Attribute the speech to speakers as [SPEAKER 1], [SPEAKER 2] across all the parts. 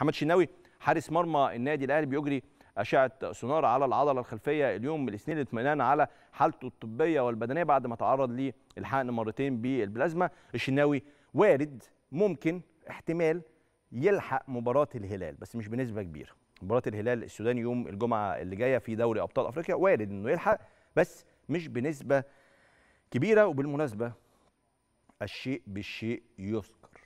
[SPEAKER 1] محمد شناوي حارس مرمى النادي الاهلي بيجري اشعه سونار على العضله الخلفيه اليوم الاثنين اطمئنان على حالته الطبيه والبدنيه بعد ما تعرض للحقن مرتين بالبلازما الشناوي وارد ممكن احتمال يلحق مباراه الهلال بس مش بنسبه كبيره مباراه الهلال السوداني يوم الجمعه اللي جايه في دوري ابطال افريقيا وارد انه يلحق بس مش بنسبه كبيره وبالمناسبه الشيء بالشيء يذكر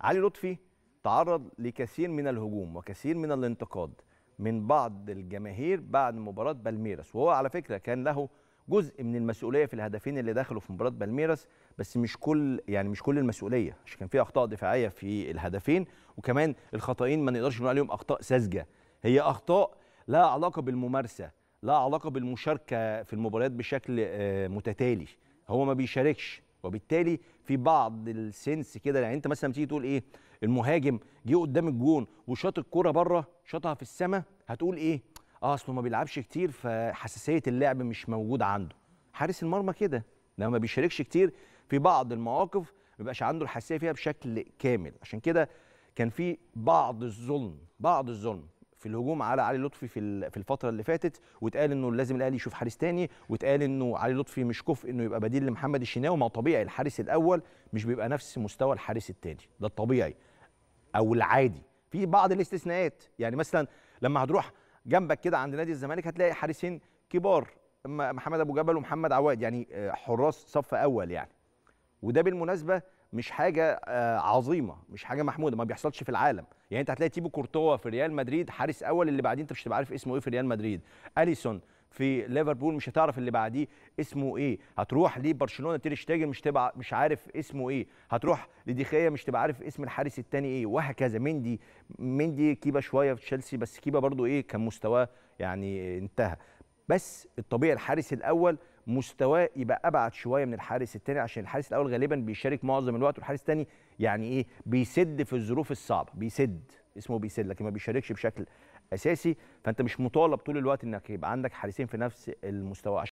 [SPEAKER 1] علي لطفي تعرض لكثير من الهجوم وكثير من الانتقاد من بعض الجماهير بعد مباراه بالميراس وهو على فكره كان له جزء من المسؤوليه في الهدفين اللي دخلوا في مباراه بالميراس بس مش كل يعني مش كل المسؤوليه عشان كان في اخطاء دفاعيه في الهدفين وكمان الخطأين ما نقدرش نقول عليهم اخطاء ساذجه هي اخطاء لها علاقه بالممارسه لها علاقه بالمشاركه في المباريات بشكل آه، متتالي هو ما بيشاركش وبالتالي في بعض السنس كده يعني انت مثلا تيجي تقول ايه المهاجم جه قدام الجون وشاط الكوره بره شاطها في السماء هتقول ايه اه اصله ما بيلعبش كتير فحساسيه اللعب مش موجوده عنده حارس المرمى كده لما ما بيشاركش كتير في بعض المواقف ما بيبقاش عنده الحساسيه فيها بشكل كامل عشان كده كان في بعض الظلم بعض الظلم في الهجوم على علي لطفي في في الفتره اللي فاتت واتقال انه لازم الاهلي يشوف حارس تاني واتقال انه علي لطفي مش كفء انه يبقى بديل لمحمد الشناوي ما طبيعي الحارس الاول مش بيبقى نفس مستوى الحارس التاني ده الطبيعي او العادي في بعض الاستثناءات يعني مثلا لما هتروح جنبك كده عند نادي الزمالك هتلاقي حارسين كبار محمد ابو جبل ومحمد عواد يعني آه، حراس صف اول يعني وده بالمناسبه مش حاجه آه، عظيمه مش حاجه محموده ما بيحصلش في العالم يعني انت هتلاقي تيبو كورتوا في ريال مدريد حارس اول اللي بعديه انت مش هتبقى عارف اسمه ايه في ريال مدريد اليسون في ليفربول مش هتعرف اللي بعديه اسمه ايه هتروح لبرشلونه تير شتيجن مش تبقى مش عارف اسمه ايه هتروح لديخيه مش تبقى عارف اسم الحارس الثاني ايه وهكذا مندي مندي كيبا شويه في تشيلسي بس كيبا برضو ايه كان مستواه يعني انتهى بس الطبيعي الحارس الاول مستواه يبقى ابعد شويه من الحارس الثاني عشان الحارس الاول غالبا بيشارك معظم الوقت والحارس الثاني يعني ايه بيسد في الظروف الصعبه بيسد اسمه بيسد لكن ما بيشاركش بشكل اساسي فانت مش مطالب طول الوقت انك يبقى عندك حارسين في نفس المستوى